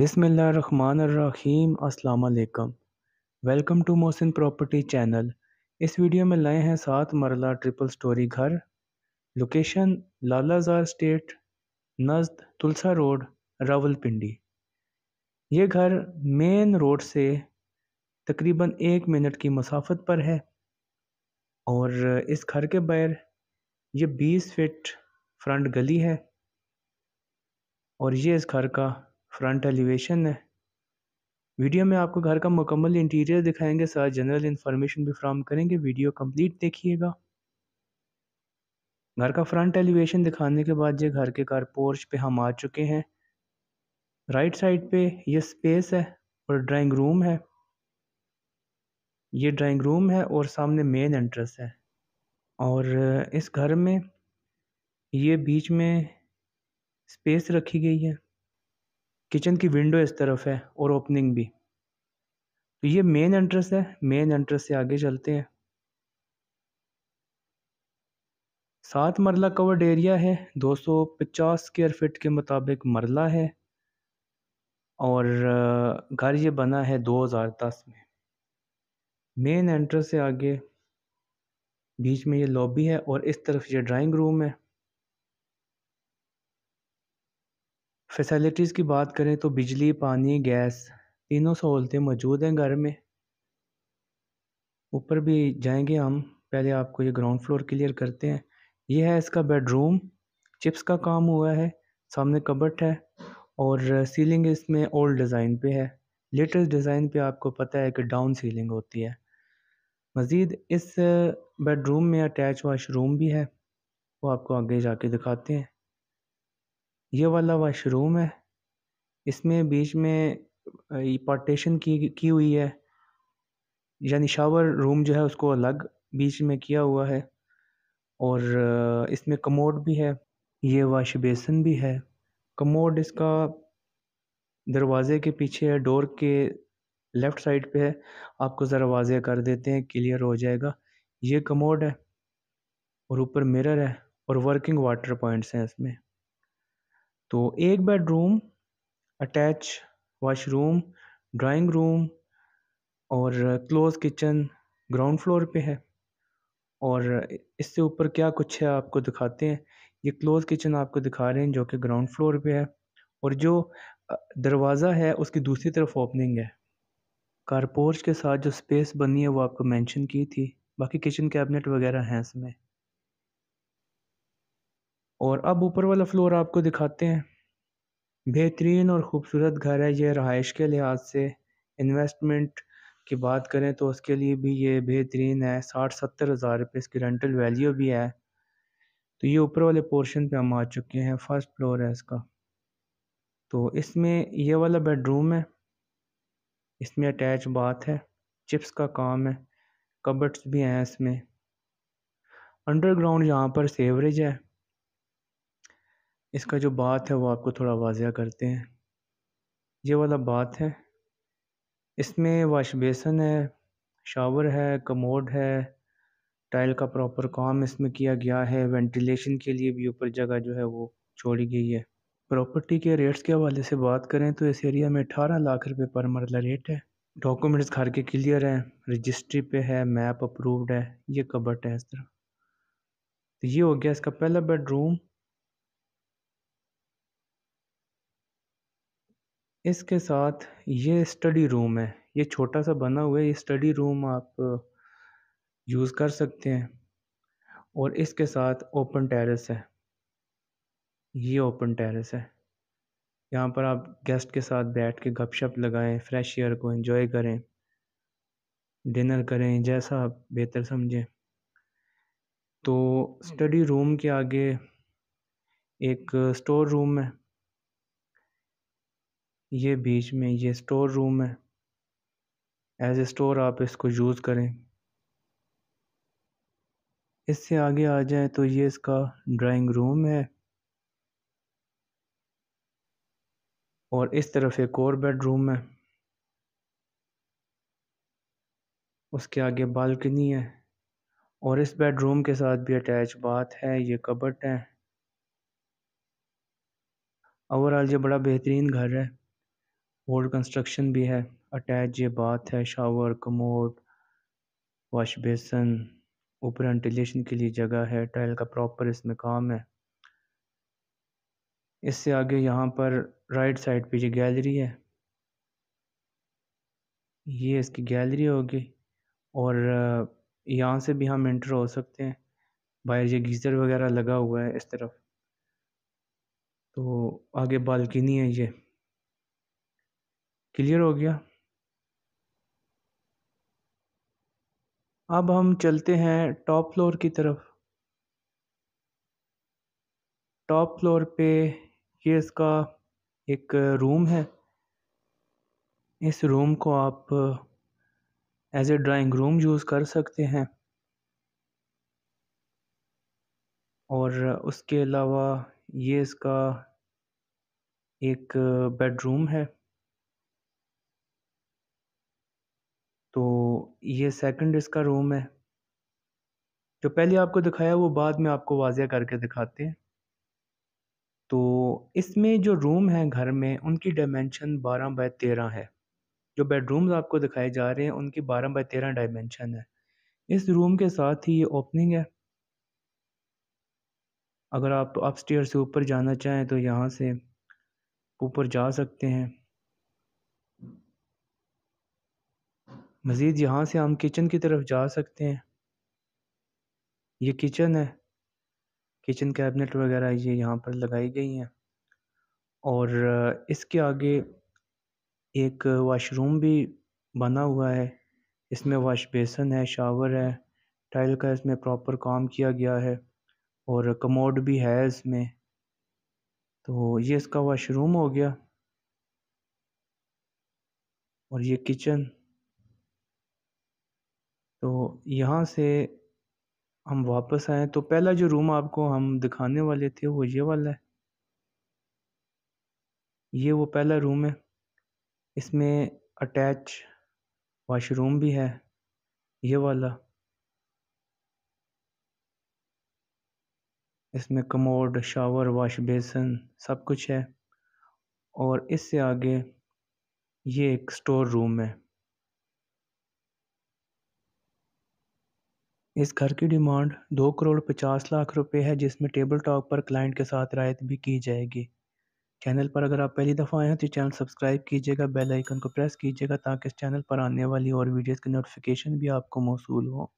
बिसमीम अस्सलाम welcome to Mohsin property channel इस वीडियो में लाए हैं सात मरला ट्रिपल स्टोरी घर लोकेशन लालाजार स्टेट नज़द तुलसा रोड रावलपिंडी ये घर मेन रोड से तकरीबन एक मिनट की मसाफत पर है और इस घर के बाहर ये 20 फिट फ्रंट गली है और ये इस घर का फ्रंट एलिवेशन है वीडियो में आपको घर का मुकम्मल इंटीरियर दिखाएंगे साथ जनरल इन्फॉर्मेशन भी फ्राहम करेंगे वीडियो कंप्लीट देखिएगा घर का फ्रंट एलिवेशन दिखाने के बाद ये घर के कार पोर्च पे हम आ चुके हैं राइट साइड पे ये स्पेस है और ड्राइंग रूम है ये ड्राइंग रूम है और सामने मेन एंट्रेंस है और इस घर में ये बीच में स्पेस रखी गई है किचन की विंडो इस तरफ है और ओपनिंग भी तो ये मेन एंट्रेंस है मेन एंट्रेंस से आगे चलते हैं सात मरला कवर्ड एरिया है 250 स्क्वेयर फिट के मुताबिक मरला है और घर ये बना है 2010 में मेन एंट्रेंस से आगे बीच में ये लॉबी है और इस तरफ ये ड्राइंग रूम है फैसेलिटीज़ की बात करें तो बिजली पानी गैस तीनों सहूलतें मौजूद हैं घर में ऊपर भी जाएंगे हम पहले आपको ये ग्राउंड फ्लोर क्लियर करते हैं ये है इसका बेडरूम चिप्स का काम हुआ है सामने कबट है और सीलिंग इसमें ओल्ड डिज़ाइन पे है लेटेस्ट डिज़ाइन पे आपको पता है कि डाउन सीलिंग होती है मज़ीद इस बेडरूम में अटैच वाशरूम भी है वो आपको आगे जाके दिखाते हैं ये वाला वाशरूम है इसमें बीच में पार्टीशन की की हुई है यानी शावर रूम जो है उसको अलग बीच में किया हुआ है और इसमें कमोड भी है ये वाश बेसन भी है कमोड इसका दरवाजे के पीछे है डोर के लेफ़्ट साइड पे है आपको ज़रा वाजे कर देते हैं क्लियर हो जाएगा ये कमोड है और ऊपर मिरर है और वर्किंग वाटर पॉइंट्स हैं इसमें तो एक bedroom attach washroom drawing room और क्लोज किचन ग्राउंड फ्लोर पे है और इससे ऊपर क्या कुछ है आपको दिखाते हैं ये क्लोज किचन आपको दिखा रहे हैं जो कि ग्राउंड फ्लोर पे है और जो दरवाज़ा है उसकी दूसरी तरफ ओपनिंग है कारपोर्च के साथ जो स्पेस बनी है वो आपको मेंशन की थी बाकी किचन कैबिनेट वगैरह हैं इसमें और अब ऊपर वाला फ्लोर आपको दिखाते हैं बेहतरीन और ख़ूबसूरत घर है ये रहाइश के लिहाज से इन्वेस्टमेंट की बात करें तो उसके लिए भी ये बेहतरीन है साठ सत्तर हज़ार रुपये इसकी रेंटल वैल्यू भी है तो ये ऊपर वाले पोर्शन पे हम आ चुके हैं फर्स्ट फ्लोर है इसका तो इसमें ये वाला बेडरूम है इसमें अटैच बाथ है चिप्स का काम है कबर्ड्स भी हैं इसमें अंडरग्राउंड यहाँ पर सेवरेज है इसका जो बात है वो आपको थोड़ा वाजिया करते हैं ये वाला बात है इसमें वाश बेसन है शावर है कमोड है टाइल का प्रॉपर काम इसमें किया गया है वेंटिलेशन के लिए भी ऊपर जगह जो है वो छोड़ी गई है प्रॉपर्टी के रेट्स के हवाले से बात करें तो इस एरिया में अठारह लाख रुपये पर मरला रेट है डॉक्यूमेंट्स घर के क्लियर हैं रजिस्ट्री पे है मैप अप्रूव्ड है ये कबर्ट है इस तरह तो ये हो गया इसका पहला बेडरूम इसके साथ ये स्टडी रूम है ये छोटा सा बना हुआ है ये स्टडी रूम आप यूज़ कर सकते हैं और इसके साथ ओपन टेरेस है ये ओपन टेरेस है यहाँ पर आप गेस्ट के साथ बैठ के गपशप लगाएं फ्रेश एयर को एंजॉय करें डिनर करें जैसा आप बेहतर समझें तो स्टडी रूम के आगे एक स्टोर रूम है ये बीच में ये स्टोर रूम है एज ए स्टोर आप इसको यूज़ करें इससे आगे आ जाए तो ये इसका ड्राइंग रूम है और इस तरफ एक और बेडरूम है उसके आगे बालकनी है और इस बेडरूम के साथ भी अटैच बाथ है ये कबट है ओवरऑल ये बड़ा बेहतरीन घर है ओल्ड कंस्ट्रक्शन भी है अटैच ये बाथ है शावर कमोड वॉश बेसन ऊपर वेंटिलेशन के लिए जगह है टाइल का प्रॉपर इसमें काम है इससे आगे यहाँ पर राइट साइड पे ये गैलरी है ये इसकी गैलरी होगी और यहाँ से भी हम इंटर हो सकते हैं बाहर ये गीज़र वगैरह लगा हुआ है इस तरफ तो आगे बालकनी है ये क्लियर हो गया अब हम चलते हैं टॉप फ्लोर की तरफ टॉप फ्लोर पे ये इसका एक रूम है इस रूम को आप as a drawing room use कर सकते हैं और उसके अलावा ये इसका एक बेडरूम है तो ये सेकंड इसका रूम है जो पहले आपको दिखाया वो बाद में आपको वाजिया करके दिखाते हैं तो इसमें जो रूम है घर में उनकी डायमेंशन बारह बाय तेरह है जो बेडरूम्स आपको दिखाए जा रहे हैं उनकी बारह बाय तेरह डायमेंशन है इस रूम के साथ ही ये ओपनिंग है अगर आप अपस्टेयर से ऊपर जाना चाहें तो यहाँ से ऊपर जा सकते हैं मज़ीद यहाँ से हम किचन की तरफ जा सकते हैं ये किचन है किचन कैबिनेट वगैरह ये यहाँ पर लगाई गई हैं और इसके आगे एक वाशरूम भी बना हुआ है इसमें वाश बेसन है शावर है टाइल का इसमें प्रॉपर काम किया गया है और कमोड भी है इसमें तो ये इसका वाशरूम हो गया और ये किचन तो यहाँ से हम वापस आए तो पहला जो रूम आपको हम दिखाने वाले थे वो ये वाला है ये वो पहला रूम है इसमें अटैच वॉशरूम भी है ये वाला इसमें कमोड शावर वाश बेसन सब कुछ है और इससे आगे ये एक स्टोर रूम है इस घर की डिमांड दो करोड़ पचास लाख रुपए है जिसमें टेबल टॉक पर क्लाइंट के साथ रायत भी की जाएगी चैनल पर अगर आप पहली दफ़ा आए हैं तो चैनल सब्सक्राइब कीजिएगा बेल आइकन को प्रेस कीजिएगा ताकि इस चैनल पर आने वाली और वीडियोस की नोटिफिकेशन भी आपको मौसू हो